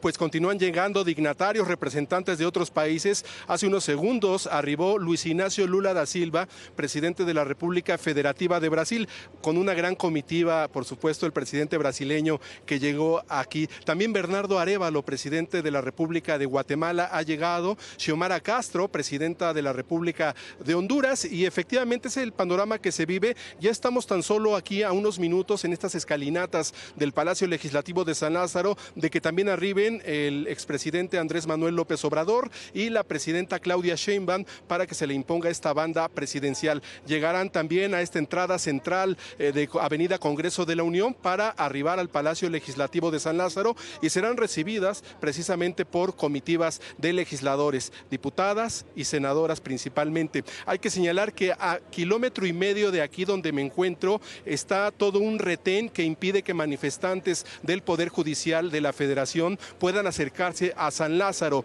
Pues continúan llegando dignatarios, representantes de otros países. Hace unos segundos arribó Luis Ignacio Lula da Silva, presidente de la República Federativa de Brasil, con una gran comitiva, por supuesto, el presidente brasileño que llegó aquí. También Bernardo Arevalo, presidente de la República de Guatemala, ha llegado. Xiomara Castro, presidenta de la República de Honduras. Y efectivamente es el panorama que se vive. Ya estamos tan solo aquí a unos minutos en estas escalinatas del Palacio Legislativo de San Lázaro, de que también arriba el expresidente Andrés Manuel López Obrador y la presidenta Claudia Sheinbaum para que se le imponga esta banda presidencial. Llegarán también a esta entrada central eh, de Avenida Congreso de la Unión para arribar al Palacio Legislativo de San Lázaro y serán recibidas precisamente por comitivas de legisladores, diputadas y senadoras principalmente. Hay que señalar que a kilómetro y medio de aquí donde me encuentro está todo un retén que impide que manifestantes del Poder Judicial de la Federación puedan acercarse a San Lázaro